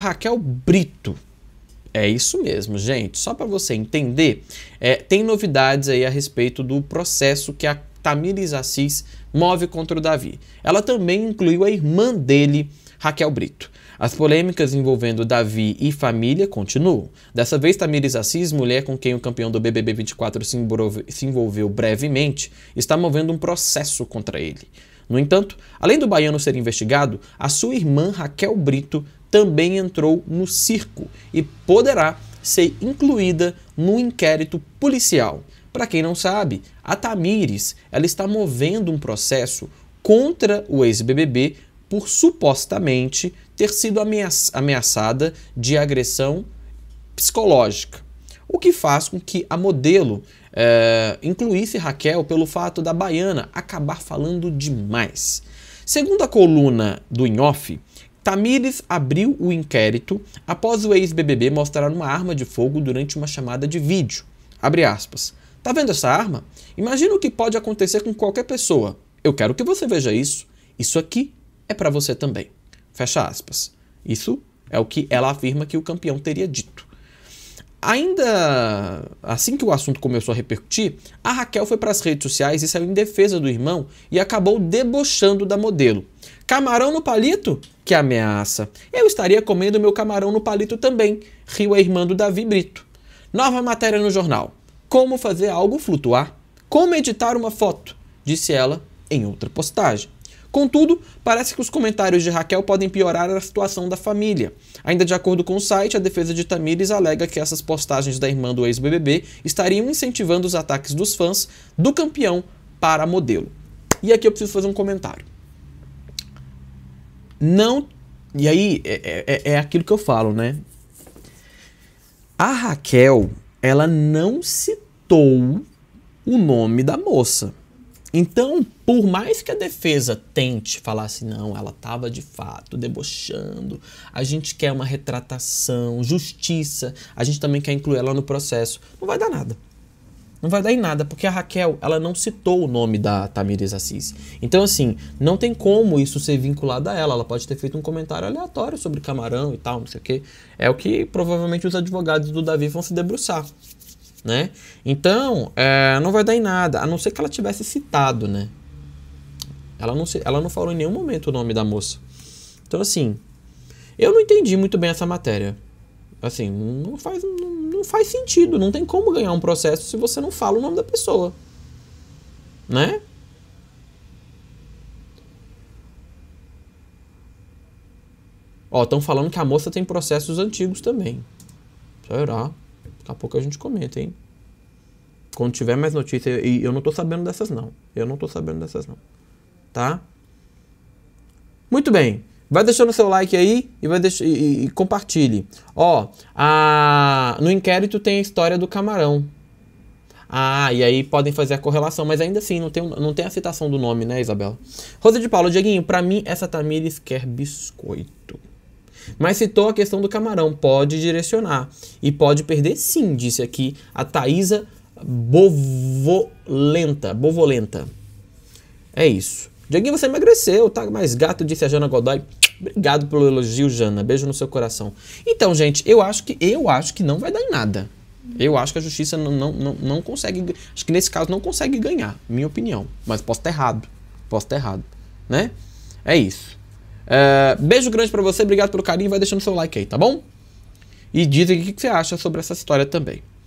Raquel Brito. É isso mesmo, gente. Só para você entender, é, tem novidades aí a respeito do processo que a Tamires Assis move contra o Davi. Ela também incluiu a irmã dele, Raquel Brito. As polêmicas envolvendo Davi e família continuam. Dessa vez, Tamires Assis, mulher com quem o campeão do BBB 24 se envolveu, se envolveu brevemente, está movendo um processo contra ele. No entanto, além do baiano ser investigado, a sua irmã Raquel Brito também entrou no circo e poderá ser incluída no inquérito policial. Para quem não sabe, a Tamires ela está movendo um processo contra o ex-BBB por supostamente ter sido ameaçada de agressão psicológica, o que faz com que a modelo é, incluísse Raquel pelo fato da baiana acabar falando demais. Segundo a coluna do Inhofe, Tamires abriu o inquérito após o ex-BBB mostrar uma arma de fogo durante uma chamada de vídeo. Abre aspas. Tá vendo essa arma? Imagina o que pode acontecer com qualquer pessoa. Eu quero que você veja isso. Isso aqui é para você também. Fecha aspas. Isso é o que ela afirma que o campeão teria dito. Ainda assim que o assunto começou a repercutir, a Raquel foi para as redes sociais e saiu em defesa do irmão e acabou debochando da modelo. Camarão no palito? Que ameaça! Eu estaria comendo meu camarão no palito também, riu a irmã do Davi Brito. Nova matéria no jornal. Como fazer algo flutuar? Como editar uma foto? Disse ela em outra postagem. Contudo, parece que os comentários de Raquel podem piorar a situação da família. Ainda de acordo com o site, a defesa de Tamires alega que essas postagens da irmã do ex-BBB estariam incentivando os ataques dos fãs do campeão para modelo. E aqui eu preciso fazer um comentário. Não. E aí é, é, é, é aquilo que eu falo, né? A Raquel, ela não citou o nome da moça. Então, por mais que a defesa tente falar assim, não, ela estava de fato debochando, a gente quer uma retratação, justiça, a gente também quer incluir ela no processo, não vai dar nada. Não vai dar em nada, porque a Raquel, ela não citou o nome da Tamires Assis. Então, assim, não tem como isso ser vinculado a ela. Ela pode ter feito um comentário aleatório sobre camarão e tal, não sei o quê. É o que provavelmente os advogados do Davi vão se debruçar né? Então, é, não vai dar em nada, a não ser que ela tivesse citado, né? Ela não, ela não falou em nenhum momento o nome da moça. Então, assim, eu não entendi muito bem essa matéria. Assim, não faz, não, não faz sentido, não tem como ganhar um processo se você não fala o nome da pessoa. Né? Ó, estão falando que a moça tem processos antigos também. Será? Daqui a pouco a gente comenta, hein? Quando tiver mais notícia, e eu não tô sabendo dessas não. Eu não tô sabendo dessas não. Tá? Muito bem. Vai deixando seu like aí e, vai deix... e, compartilhe. Ó, a... no inquérito tem a história do camarão. Ah, e aí podem fazer a correlação, mas ainda assim não tem, não tem a citação do nome, né, Isabela? Rosa de Paula, Dieguinho, pra mim essa Tamires quer biscoito. Mas citou a questão do camarão, pode direcionar e pode perder sim, disse aqui a Thaisa Bovolenta, Bovolenta. É isso. Dieguinho, você emagreceu, tá mais gato, disse a Jana Godoy. Obrigado pelo elogio, Jana. Beijo no seu coração. Então, gente, eu acho que eu acho que não vai dar em nada. Eu acho que a justiça não, não, não, não consegue. Acho que nesse caso não consegue ganhar, minha opinião. Mas posso estar errado. Posso estar errado. Né? É isso. É, beijo grande para você, obrigado pelo carinho, vai deixando seu like aí, tá bom? E diz aqui o que você acha sobre essa história também.